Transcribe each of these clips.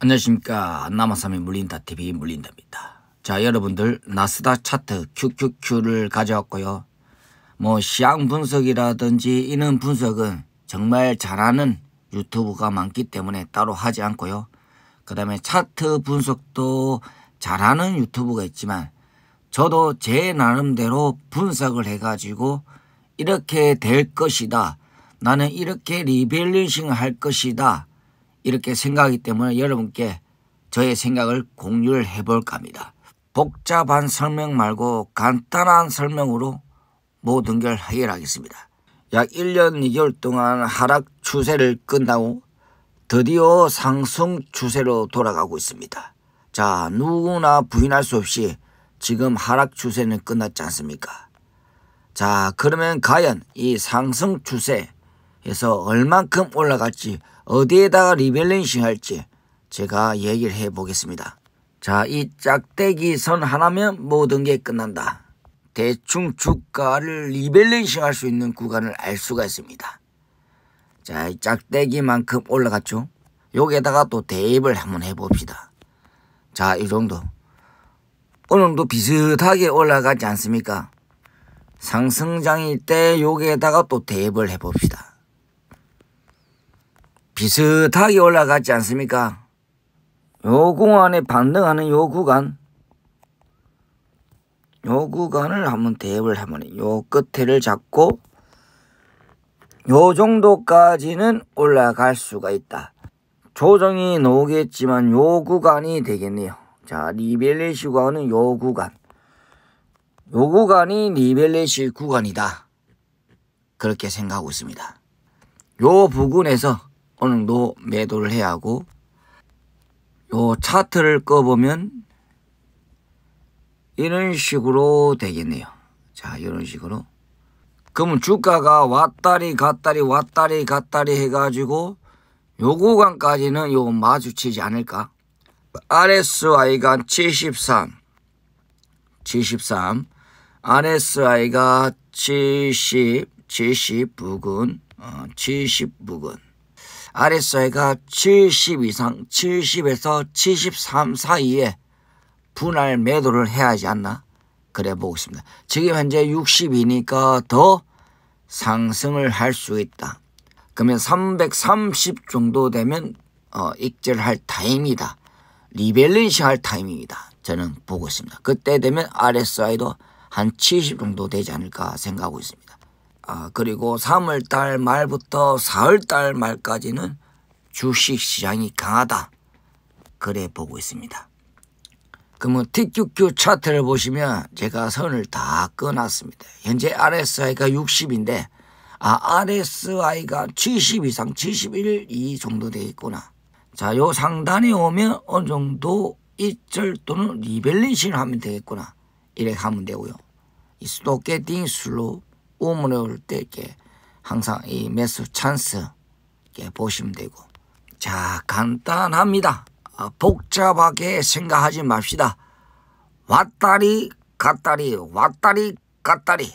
안녕하십니까 남아삼의 물린다TV 물린답니다. 자 여러분들 나스닥 차트 QQQ를 가져왔고요. 뭐 시향 분석이라든지 이런 분석은 정말 잘하는 유튜브가 많기 때문에 따로 하지 않고요. 그 다음에 차트 분석도 잘하는 유튜브가 있지만 저도 제 나름대로 분석을 해가지고 이렇게 될 것이다. 나는 이렇게 리밸리싱 할 것이다. 이렇게 생각하기 때문에 여러분께 저의 생각을 공유를 해볼까 합니다. 복잡한 설명 말고 간단한 설명으로 모든 걸 해결하겠습니다. 약 1년 2개월 동안 하락 추세를 끝나고 드디어 상승 추세로 돌아가고 있습니다. 자 누구나 부인할 수 없이 지금 하락 추세는 끝났지 않습니까? 자 그러면 과연 이 상승 추세 해서 얼만큼 올라갈지 어디에다가 리밸런싱 할지 제가 얘기를 해 보겠습니다. 자, 이 짝대기 선 하나면 모든 게 끝난다. 대충 주가를 리밸런싱 할 수 있는 구간을 알 수가 있습니다. 자, 이 짝대기만큼 올라갔죠? 여기에다가 또 대입을 한번 해봅시다. 자, 이 정도. 어느 정도 비슷하게 올라가지 않습니까? 상승장일 때 여기에다가 또 대입을 해봅시다. 비슷하게 올라갔지 않습니까? 요 공안에 반등하는 요 구간 요 구간을 한번 대입을 하면 요 끝에를 잡고 요 정도까지는 올라갈 수가 있다. 조정이 나오겠지만 요 구간이 되겠네요. 자 리벨레시 구간은 요 구간 요 구간이 리벨레시 구간이다. 그렇게 생각하고 있습니다. 요 부근에서 오늘도 매도를 해야 하고 요 차트를 꺼보면 이런 식으로 되겠네요. 자 이런 식으로 그러면 주가가 왔다리 갔다리 왔다리 갔다리 해가지고 요 구간까지는 요 마주치지 않을까 RSI가 73 73 RSI가 70 70 부근 어, 70 부근 아랫사이가70 이상, 70에서 73 사이에 분할 매도를 해야 하지 않나? 그래 보겠습니다 지금 현재 60이니까 더 상승을 할 수 있다. 그러면 330 정도 되면 어, 익절할 타임이다. 리밸런싱 할 타임입니다. 저는 보고 있습니다. 그때 되면 RSI도 한 70 정도 되지 않을까 생각하고 있습니다. 어, 그리고 3월달 말부터 4월달 말까지는 주식시장이 강하다. 그래 보고 있습니다. 그러면 TQQ 뭐 차트를 보시면 제가 선을 다 끊었습니다. 현재 RSI가 60인데 아, RSI가 70 이상 71이 정도 돼 있구나. 자, 요 상단에 오면 어느 정도 이절 또는 리밸리싱을 하면 되겠구나. 이렇게 하면 되고요. 이 스토게팅 슬로우 우물에올때 이렇게 항상 이 매수 찬스 이렇게 보시면 되고 자 간단합니다. 아, 복잡하게 생각하지 맙시다. 왔다리 갔다리 왔다리 갔다리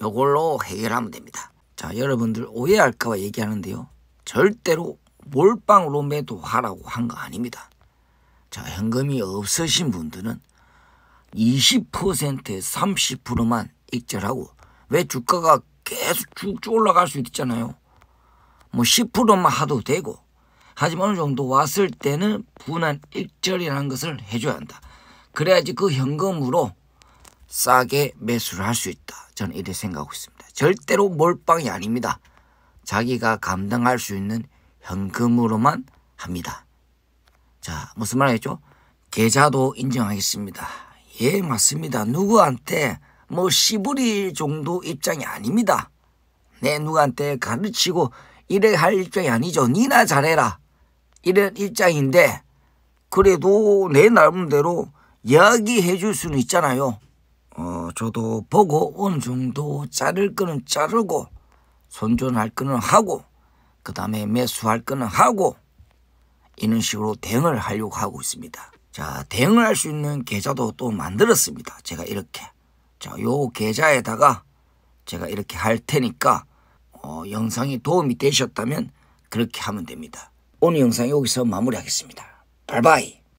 요걸로 해결하면 됩니다. 자 여러분들 오해할까봐 얘기하는데요. 절대로 몰빵 으로매도 하라고 한 거 아닙니다. 자 현금이 없으신 분들은 20%에 30%만 익절하고 왜 주가가 계속 쭉쭉 올라갈 수 있잖아요. 뭐 10%만 하도 되고 하지만 어느 정도 왔을 때는 분할 일절이라는 것을 해줘야 한다. 그래야지 그 현금으로 싸게 매수를 할 수 있다. 저는 이렇게 생각하고 있습니다. 절대로 몰빵이 아닙니다. 자기가 감당할 수 있는 현금으로만 합니다. 자, 무슨 말 하겠죠? 계좌도 인정하겠습니다. 예, 맞습니다. 누구한테 뭐 시부리 정도 입장이 아닙니다. 내 누구한테 가르치고 이래 할 입장이 아니죠. 니나 잘해라. 이런 입장인데 그래도 내 나름대로 이야기해 줄 수는 있잖아요. 어, 저도 보고 어느 정도 자를 거는 자르고 손전할 거는 하고 그 다음에 매수할 거는 하고 이런 식으로 대응을 하려고 하고 있습니다. 자, 대응을 할 수 있는 계좌도 또 만들었습니다. 제가 이렇게 자, 요 계좌에다가 제가 이렇게 할 테니까 어, 영상이 도움이 되셨다면 그렇게 하면 됩니다. 오늘 영상 여기서 마무리하겠습니다. 바이바이!